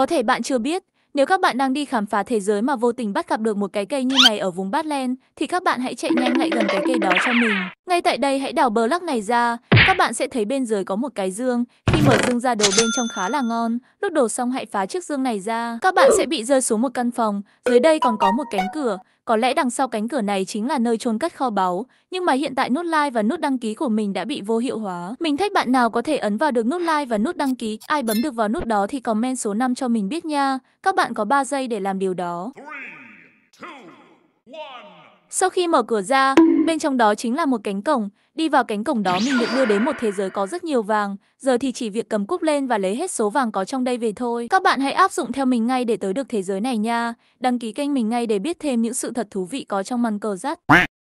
Có thể bạn chưa biết, nếu các bạn đang đi khám phá thế giới mà vô tình bắt gặp được một cái cây như này ở vùng Badland, thì các bạn hãy chạy nhanh lại gần cái cây đó cho mình. Ngay tại đây hãy đảo bờ lắc này ra, các bạn sẽ thấy bên dưới có một cái dương. Khi mở dương ra đồ bên trong khá là ngon, lúc đổ xong hãy phá chiếc dương này ra. Các bạn sẽ bị rơi xuống một căn phòng, dưới đây còn có một cánh cửa. Có lẽ đằng sau cánh cửa này chính là nơi trôn cất kho báu, nhưng mà hiện tại nút like và nút đăng ký của mình đã bị vô hiệu hóa. Mình thích bạn nào có thể ấn vào được nút like và nút đăng ký, ai bấm được vào nút đó thì comment số 5 cho mình biết nha. Các bạn có 3 giây để làm điều đó. 3, 2, 1 sau khi mở cửa ra, bên trong đó chính là một cánh cổng. Đi vào cánh cổng đó mình được đưa đến một thế giới có rất nhiều vàng. Giờ thì chỉ việc cầm cúc lên và lấy hết số vàng có trong đây về thôi. Các bạn hãy áp dụng theo mình ngay để tới được thế giới này nha. Đăng ký kênh mình ngay để biết thêm những sự thật thú vị có trong màn cờ rắt.